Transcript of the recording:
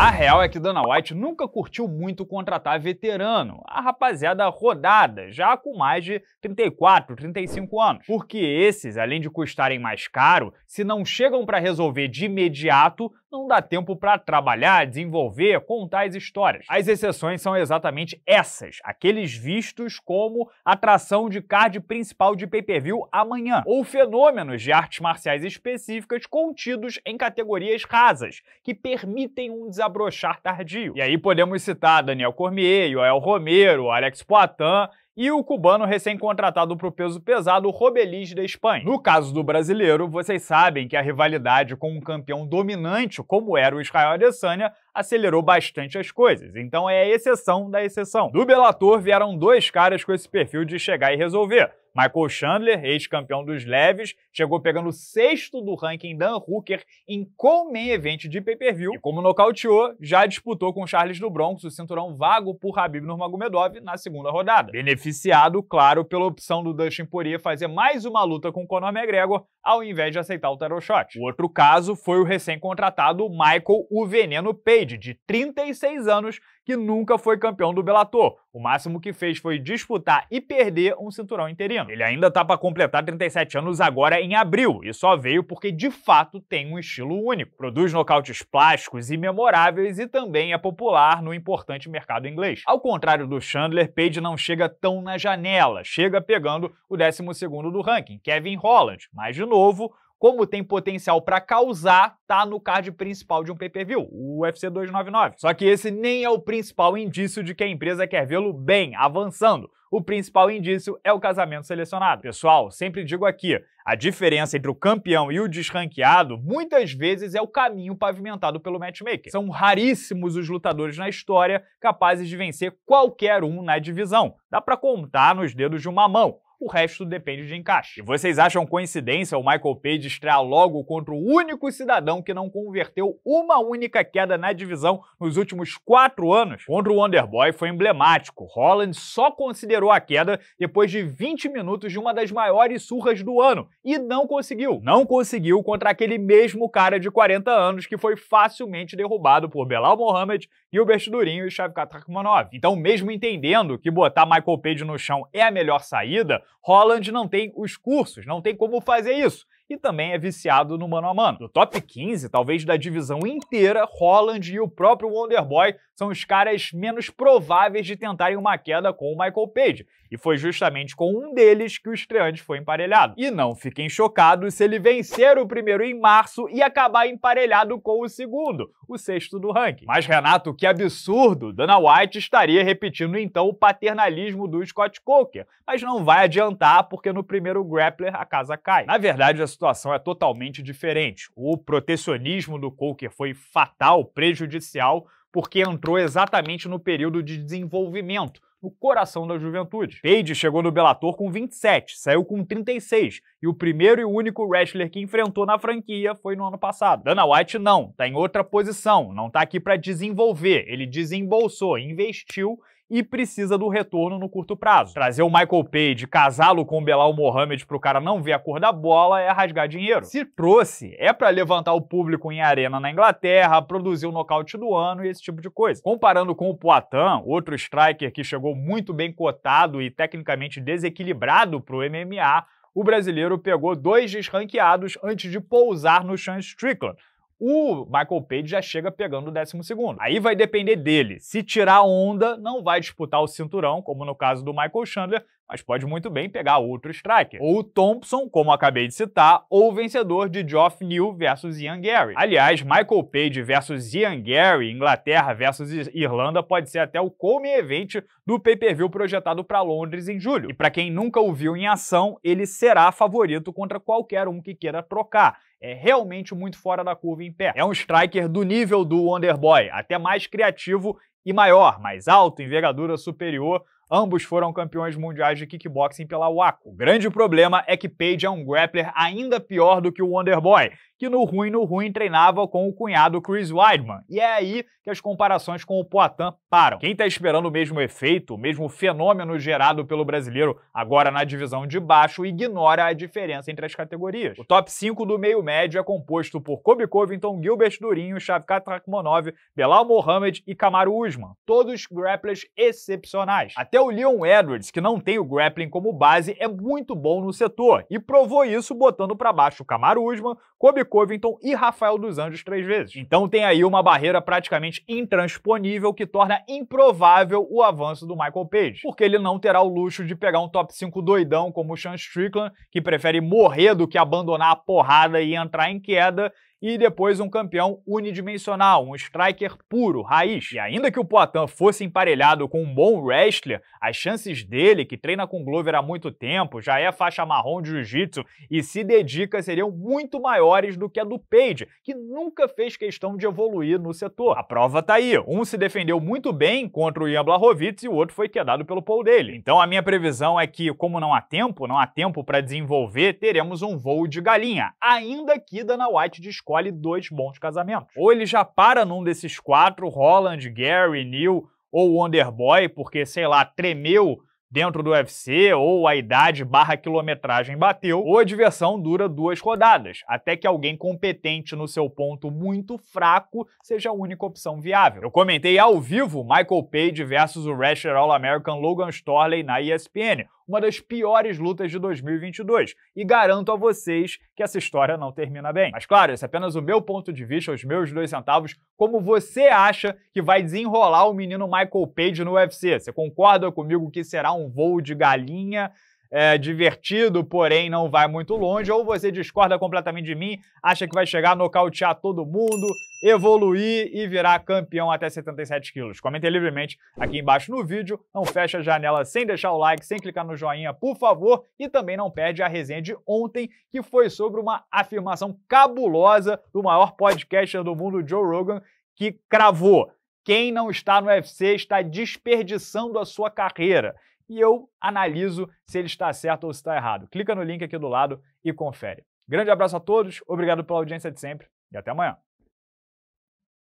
A real é que Dana White nunca curtiu muito contratar veterano, a rapaziada rodada, já com mais de 34, 35 anos. Porque esses, além de custarem mais caro, se não chegam para resolver de imediato, não dá tempo para trabalhar, desenvolver, contar as histórias. As exceções são exatamente essas, aqueles vistos como atração de card principal de pay-per-view amanhã, ou fenômenos de artes marciais específicas contidos em categorias rasas, que permitem um desabrochar tardio. E aí podemos citar Daniel Cormier, Joel Romero, Alex Poitin e o cubano recém-contratado para o peso pesado Robeliz da Espanha. No caso do brasileiro, vocês sabem que a rivalidade com um campeão dominante como era o Israel Adesanya acelerou bastante as coisas, então é a exceção da exceção. Do Bellator vieram dois caras com esse perfil de chegar e resolver, Michael Chandler, ex-campeão dos leves, chegou pegando sexto do ranking Dan Hooker em co-main event de pay-per-view e como nocauteou, já disputou com Charles do Bronx o cinturão vago por Habib Nurmagomedov na segunda rodada. Beneficiado, claro, pela opção do Dustin Poirier fazer mais uma luta com Conor McGregor ao invés de aceitar o tarot shot. O outro caso foi o recém-contratado Michael o Veneno Page, de 36 anos, que nunca foi campeão do Bellator. O máximo que fez foi disputar e perder um cinturão interino. Ele ainda tá para completar 37 anos agora em abril e só veio porque de fato tem um estilo único. Produz nocautes plásticos e memoráveis e também é popular no importante mercado inglês. Ao contrário do Chandler, Page não chega tão na janela, chega pegando o 12º do ranking, Kevin Holland. Mas de novo, como tem potencial para causar, tá no card principal de um PPV, o UFC 299. Só que esse nem é o principal indício de que a empresa quer vê-lo bem, avançando. O principal indício é o casamento selecionado. Pessoal, sempre digo aqui, a diferença entre o campeão e o desranqueado muitas vezes é o caminho pavimentado pelo matchmaker. São raríssimos os lutadores na história capazes de vencer qualquer um na divisão. Dá para contar nos dedos de uma mão o resto depende de encaixe. E vocês acham coincidência o Michael Page estrear logo contra o único cidadão que não converteu uma única queda na divisão nos últimos quatro anos? Contra o Wonderboy foi emblemático. Holland só considerou a queda depois de 20 minutos de uma das maiores surras do ano e não conseguiu. Não conseguiu contra aquele mesmo cara de 40 anos que foi facilmente derrubado por Belal Mohamed, Gilbert Durinho e Shavkat Rakhmanov. Então, mesmo entendendo que botar Michael Page no chão é a melhor saída, Holland não tem os cursos, não tem como fazer isso e também é viciado no mano a mano. No top 15, talvez da divisão inteira, Holland e o próprio Wonderboy são os caras menos prováveis de tentarem uma queda com o Michael Page, e foi justamente com um deles que o estreante foi emparelhado. E não fiquem chocados se ele vencer o primeiro em março e acabar emparelhado com o segundo, o sexto do ranking. Mas Renato, que absurdo! Dana White estaria repetindo então o paternalismo do Scott Coker, mas não vai adiantar porque no primeiro grappler a casa cai. Na verdade, a é situação é totalmente diferente. O protecionismo do Coker foi fatal, prejudicial, porque entrou exatamente no período de desenvolvimento, no coração da juventude. Page chegou no Bellator com 27, saiu com 36, e o primeiro e único wrestler que enfrentou na franquia foi no ano passado. Dana White não, tá em outra posição, não tá aqui para desenvolver, ele desembolsou, investiu e precisa do retorno no curto prazo. Trazer o Michael Page, casá-lo com o Belal Mohamed para o cara não ver a cor da bola é rasgar dinheiro. Se trouxe, é para levantar o público em arena na Inglaterra, produzir o nocaute do ano e esse tipo de coisa. Comparando com o Poitin, outro striker que chegou muito bem cotado e tecnicamente desequilibrado para o MMA, o brasileiro pegou dois desranqueados antes de pousar no Sean Strickland o Michael Page já chega pegando o décimo segundo. Aí vai depender dele. Se tirar onda, não vai disputar o cinturão, como no caso do Michael Chandler, mas pode muito bem pegar outro striker. Ou Thompson, como acabei de citar, ou o vencedor de Geoff New versus Ian Gary. Aliás, Michael Page versus Ian Gary, Inglaterra versus Irlanda, pode ser até o come event do pay-per-view projetado para Londres em julho. E para quem nunca o viu em ação, ele será favorito contra qualquer um que queira trocar é realmente muito fora da curva em pé. É um striker do nível do Wonderboy, até mais criativo e maior, mais alto, envergadura superior Ambos foram campeões mundiais de kickboxing pela Waco. O grande problema é que Page é um grappler ainda pior do que o Wonderboy, que no ruim no ruim treinava com o cunhado Chris Weidman. E é aí que as comparações com o Poitin param. Quem está esperando o mesmo efeito, o mesmo fenômeno gerado pelo brasileiro agora na divisão de baixo, ignora a diferença entre as categorias. O top 5 do meio médio é composto por Kobe Covington, Gilbert Durinho, Shavkat Rakhmonov, Belal Mohamed e Kamaru Usman. Todos grapplers excepcionais. Até até o Leon Edwards, que não tem o grappling como base, é muito bom no setor e provou isso botando para baixo Kamaru Usman, Kobe Covington e Rafael dos Anjos três vezes. Então tem aí uma barreira praticamente intransponível que torna improvável o avanço do Michael Page, porque ele não terá o luxo de pegar um top 5 doidão como o Sean Strickland, que prefere morrer do que abandonar a porrada e entrar em queda, e depois um campeão unidimensional, um striker puro, raiz. E ainda que o Poitin fosse emparelhado com um bom wrestler, as chances dele, que treina com Glover há muito tempo, já é faixa marrom de jiu-jitsu e se dedica, seriam muito maiores do que a do Page, que nunca fez questão de evoluir no setor. A prova tá aí. Um se defendeu muito bem contra o Ian Blachowicz e o outro foi quedado pelo Paul dele. Então a minha previsão é que, como não há tempo, não há tempo para desenvolver, teremos um voo de galinha, ainda que Dana White escolhe dois bons casamentos. Ou ele já para num desses quatro, Holland, Gary, Neil, ou o Boy, porque, sei lá, tremeu dentro do UFC ou a idade barra quilometragem bateu, ou a diversão dura duas rodadas, até que alguém competente no seu ponto muito fraco seja a única opção viável. Eu comentei ao vivo Michael Page versus o wrestler All-American Logan Storley na ESPN, uma das piores lutas de 2022. E garanto a vocês que essa história não termina bem. Mas claro, esse é apenas o meu ponto de vista, os meus dois centavos, como você acha que vai desenrolar o menino Michael Page no UFC. Você concorda comigo que será um um voo de galinha é, divertido, porém não vai muito longe, ou você discorda completamente de mim, acha que vai chegar a nocautear todo mundo, evoluir e virar campeão até 77 quilos. Comentem livremente aqui embaixo no vídeo, não fecha a janela sem deixar o like, sem clicar no joinha, por favor, e também não perde a resenha de ontem, que foi sobre uma afirmação cabulosa do maior podcaster do mundo, Joe Rogan, que cravou quem não está no UFC está desperdiçando a sua carreira e eu analiso se ele está certo ou se está errado. Clica no link aqui do lado e confere. Grande abraço a todos, obrigado pela audiência de sempre e até amanhã.